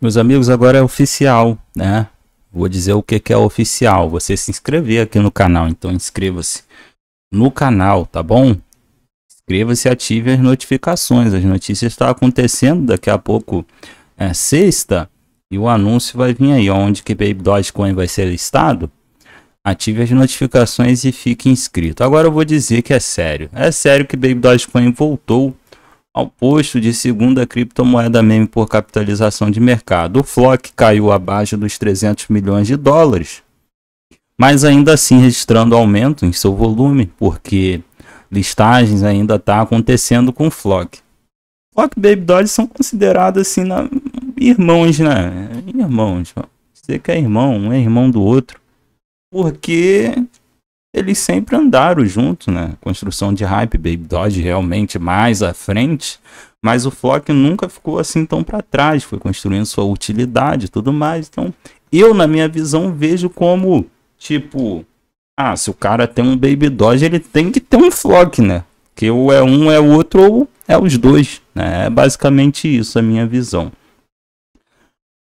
Meus amigos, agora é oficial, né? Vou dizer o que, é oficial. Você se inscrever aqui no canal, então inscreva-se no canal, tá bom? Inscreva-se e ative as notificações. As notícias estão acontecendo daqui a pouco, é sexta, e o anúncio vai vir aí, onde que Baby Dogecoin vai ser listado. Ative as notificações e fique inscrito. Agora eu vou dizer que é sério. É sério que Baby Dogecoin voltou ao posto de segunda criptomoeda meme por capitalização de mercado. O Flock caiu abaixo dos 300 milhões de dólares, mas ainda assim registrando aumento em seu volume, porque listagens ainda está acontecendo com o Flock. Flock e Baby Dolly são considerados assim na... irmãos, né? Irmãos. Você que é irmão, um é irmão do outro. Porque eles sempre andaram juntos, né? Construção de hype, Baby Dodge realmente mais à frente, mas o Flock nunca ficou assim tão para trás, foi construindo sua utilidade e tudo mais. Então, eu na minha visão vejo como tipo, ah, se o cara tem um Baby Dodge, ele tem que ter um Flock, né? Que ou é um, é o outro, ou é os dois, né? É basicamente isso a minha visão.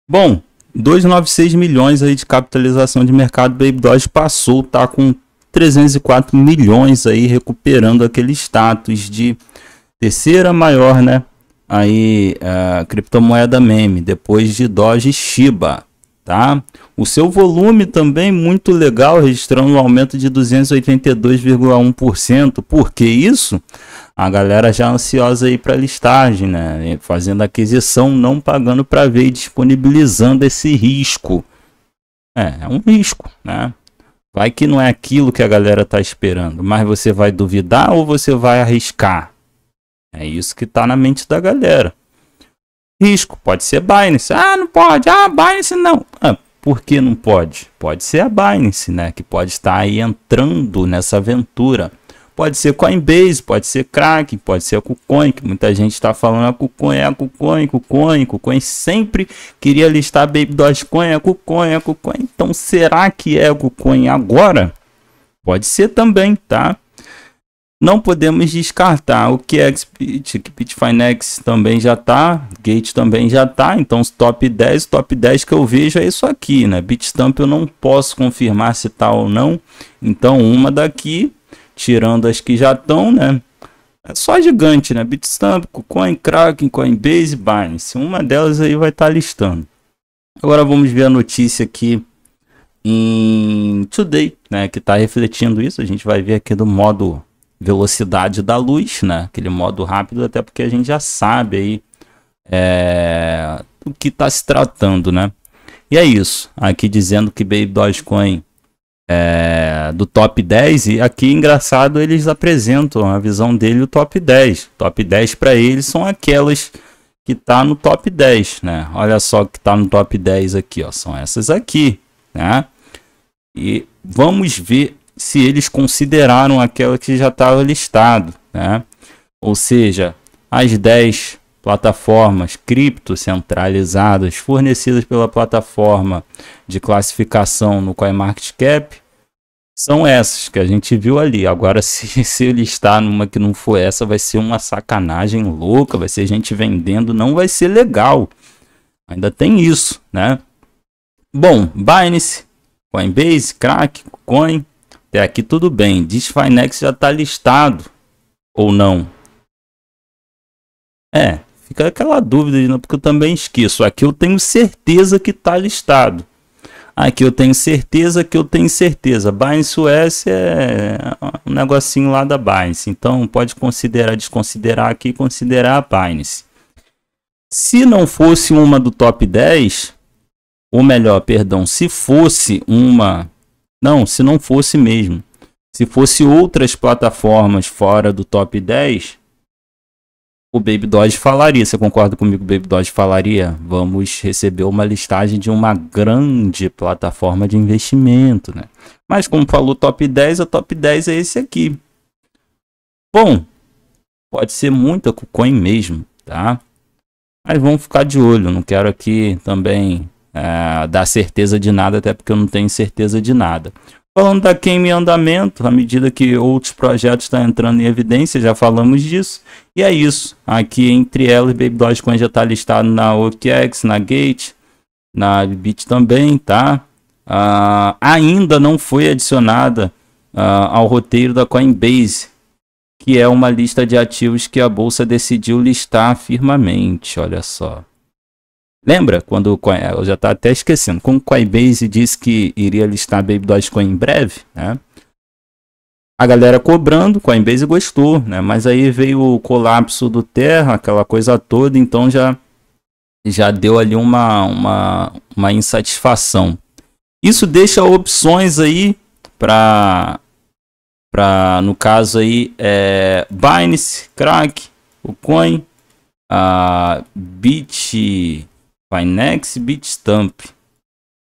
Bom, 296 milhões aí de capitalização de mercado, Baby Dodge passou, tá com 304 milhões aí recuperando aquele status de terceira maior, né? Aí a é, criptomoeda meme depois de Doge Shiba, tá? O seu volume também muito legal, registrando um aumento de 282,1%. Por que isso? A galera já ansiosa aí para listagem, né? Fazendo aquisição, não pagando para ver e disponibilizando esse risco. É, é um risco, né? Vai que não é aquilo que a galera está esperando, mas você vai duvidar ou você vai arriscar? É isso que está na mente da galera. Risco, pode ser Binance. Ah, não pode. Ah, Binance não. Ah, por que não pode? Pode ser a Binance, né? Que pode estar aí entrando nessa aventura. Pode ser Coinbase, pode ser Kraken, pode ser a KuCoin, que muita gente está falando a KuCoin, é a KuCoin, KuCoin, a KuCoin sempre queria listar Baby Dogecoin, a KuCoin, a KuCoin. Então será que é a KuCoin agora? Pode ser também, tá? Não podemos descartar o que XBit, que Bitfinex também já tá, Gate também já tá, então os top 10, top 10 que eu vejo é isso aqui, né? Bitstamp eu não posso confirmar se tá ou não, então uma daqui tirando as que já estão, né? É só gigante, né? Bitstamp, Coin, Kraken, Coinbase, Binance. Uma delas aí vai estar tá listando. Agora vamos ver a notícia aqui em Today, né? Que está refletindo isso. A gente vai ver aqui do modo velocidade da luz, né? Aquele modo rápido, até porque a gente já sabe aí é, o que está se tratando, né? E é isso. Aqui dizendo que Baby Dogecoin é, do top 10 e aqui engraçado eles apresentam a visão dele o top 10. Top 10 para eles são aquelas que tá no top 10, né? Olha só que tá no top 10 aqui, ó, são essas aqui, né? E vamos ver se eles consideraram aquela que já estava listado, né? Ou seja, as 10 plataformas cripto centralizadas fornecidas pela plataforma de classificação no CoinMarketCap são essas que a gente viu ali. Agora, se, se está numa que não for essa, vai ser uma sacanagem louca, vai ser gente vendendo, não vai ser legal. Ainda tem isso, né? Bom, Binance, Coinbase, Crack, Coin, até aqui tudo bem. Finex já está listado ou não? É, Fica aquela dúvida, de, né? porque eu também esqueço. Aqui eu tenho certeza que está listado. Aqui eu tenho certeza que eu tenho certeza. Binance US é um negocinho lá da Binance. Então pode considerar, desconsiderar aqui e considerar a Binance. Se não fosse uma do top 10, ou melhor, perdão, se fosse uma. Não, se não fosse mesmo. Se fosse outras plataformas fora do top 10, o Baby Dodge falaria. Você concorda comigo? O Baby Dodge falaria: vamos receber uma listagem de uma grande plataforma de investimento, né? Mas como falou top 10, o top 10 é esse aqui. Bom, pode ser muita KuCoin mesmo, tá? Mas vamos ficar de olho. Não quero aqui também é, dar certeza de nada, até porque eu não tenho certeza de nada. Falando da queima em andamento, à medida que outros projetos estão tá entrando em evidência, já falamos disso. E é isso. Aqui entre elas, Baby Dogecoin já está listado na OKEx, na Gate, na Bit também, tá? Uh, ainda não foi adicionada uh, ao roteiro da Coinbase, que é uma lista de ativos que a bolsa decidiu listar firmemente. Olha só. Lembra quando eu já está até esquecendo, Como Coinbase disse que iria listar Baby Dogecoin em breve, né? A galera cobrando, Coinbase gostou, né? Mas aí veio o colapso do Terra, aquela coisa toda, então já já deu ali uma uma, uma insatisfação. Isso deixa opções aí para para no caso aí é Binance, Crack, o Coin, a Bit Finex, Bitstamp.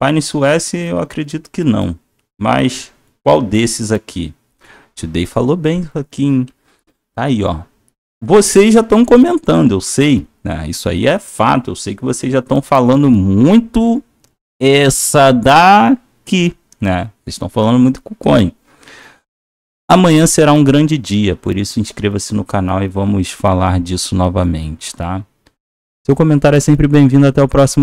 Finance US eu acredito que não. Mas qual desses aqui? Te falou bem, aqui. Tá aí, ó. Vocês já estão comentando, eu sei. Né? Isso aí é fato. Eu sei que vocês já estão falando muito essa daqui, né? Vocês estão falando muito com o Coin. Amanhã será um grande dia, por isso inscreva-se no canal e vamos falar disso novamente, tá? Seu comentário é sempre bem-vindo. Até o próximo.